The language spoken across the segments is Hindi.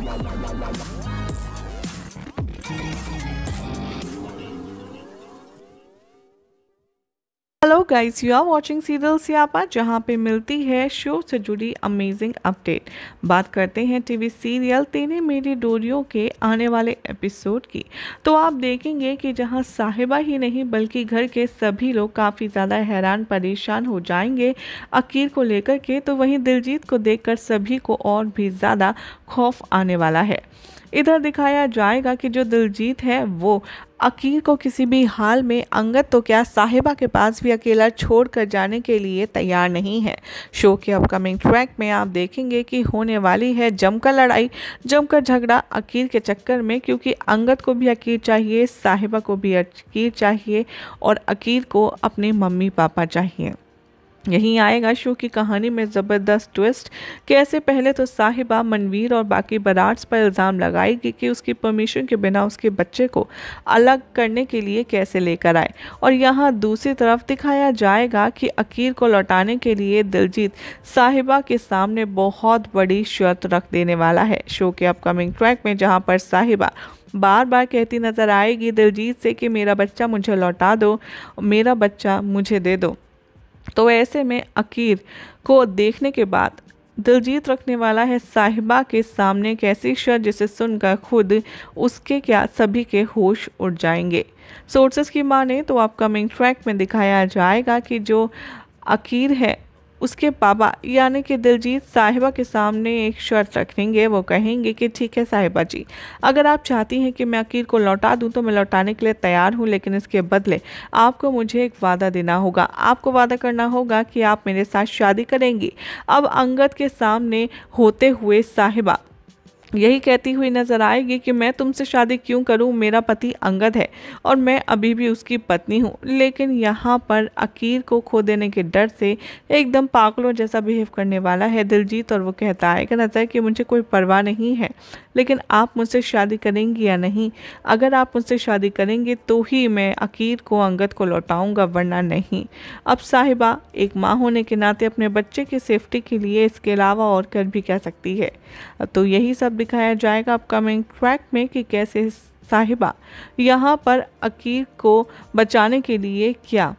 わあ guys you are watching serial Siyapa जहां पे मिलती है शो से जुड़ी अमेजिंग अपडेट बात करते हैं टीवी सीरियल तेने मेरी डोरियों के आने वाले एपिसोड की तो आप देखेंगे कि जहां साहिबा ही नहीं बल्कि घर के सभी लोग काफ़ी ज़्यादा हैरान परेशान हो जाएंगे अकीर को लेकर के तो वहीं दिलजीत को देख सभी को और भी ज़्यादा खौफ आने वाला है इधर दिखाया जाएगा कि जो दिलजीत है वो अकीर को किसी भी हाल में अंगत तो क्या साहिबा के पास भी अकेला छोड़ कर जाने के लिए तैयार नहीं है शो के अपकमिंग ट्रैक में आप देखेंगे कि होने वाली है जमकर लड़ाई जमकर झगड़ा अकीर के चक्कर में क्योंकि अंगद को भी अकीर चाहिए साहिबा को भी अकीर चाहिए और अकीर को अपने मम्मी पापा चाहिए यहीं आएगा शो की कहानी में ज़बरदस्त ट्विस्ट कि ऐसे पहले तो साहिबा मनवीर और बाकी बराड्स पर इल्ज़ाम लगाएगी कि उसकी परमिशन के बिना उसके बच्चे को अलग करने के लिए कैसे लेकर आए और यहाँ दूसरी तरफ दिखाया जाएगा कि अकीर को लौटाने के लिए दिलजीत साहिबा के सामने बहुत बड़ी शर्त रख देने वाला है शो के अपकमिंग ट्रैक में जहाँ पर साहिबा बार बार कहती नज़र आएगी दिलजीत से कि मेरा बच्चा मुझे लौटा दो मेरा बच्चा मुझे दे दो तो ऐसे में अकीर को देखने के बाद दिलजीत रखने वाला है साहिबा के सामने कैसी शर जिसे सुनकर खुद उसके क्या सभी के होश उड़ जाएंगे सोर्सेस की माने तो अपकमिंग ट्रैक में दिखाया जाएगा कि जो अकीर है उसके पापा यानी कि दिलजीत साहिबा के सामने एक शर्त रखेंगे वो कहेंगे कि ठीक है साहिबा जी अगर आप चाहती हैं कि मैं अकील को लौटा दूँ तो मैं लौटाने के लिए तैयार हूँ लेकिन इसके बदले आपको मुझे एक वादा देना होगा आपको वादा करना होगा कि आप मेरे साथ शादी करेंगी अब अंगद के सामने होते हुए साहिबा यही कहती हुई नजर आएगी कि मैं तुमसे शादी क्यों करूं मेरा पति अंगद है और मैं अभी भी उसकी पत्नी हूं लेकिन यहाँ पर अकीर को खो देने के डर से एकदम पागलों जैसा बिहेव करने वाला है दिलजीत और वो कहता है कहना नजर कि मुझे कोई परवाह नहीं है लेकिन आप मुझसे शादी करेंगी या नहीं अगर आप मुझसे शादी करेंगे तो ही मैं अकीर को अंगद को लौटाऊँगा वरना नहीं अब साहिबा एक माँ होने के नाते अपने बच्चे की सेफ्टी के लिए इसके अलावा और कर भी कह सकती है तो यही सब दिखाया जाएगा अपकमिंग ट्रैक में कि कैसे साहिबा यहाँ पर अकीर को बचाने के लिए क्या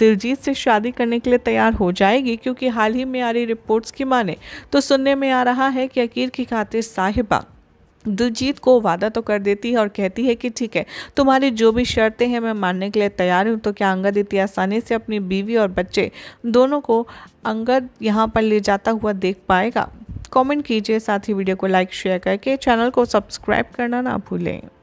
दिलजीत से शादी करने के लिए तैयार हो जाएगी क्योंकि हाल ही में आ रही रिपोर्ट्स की माने तो सुनने में आ रहा है कि अकीर की खातिर साहिबा दिलजीत को वादा तो कर देती है और कहती है कि ठीक है तुम्हारी जो भी शर्तें हैं मैं मानने के लिए तैयार हूँ तो क्या अंगद इतनी आसानी से अपनी बीवी और बच्चे दोनों को अंगद यहाँ पर ले जाता हुआ देख पाएगा कमेंट कीजिए साथ ही वीडियो को लाइक शेयर करके चैनल को सब्सक्राइब करना ना भूलें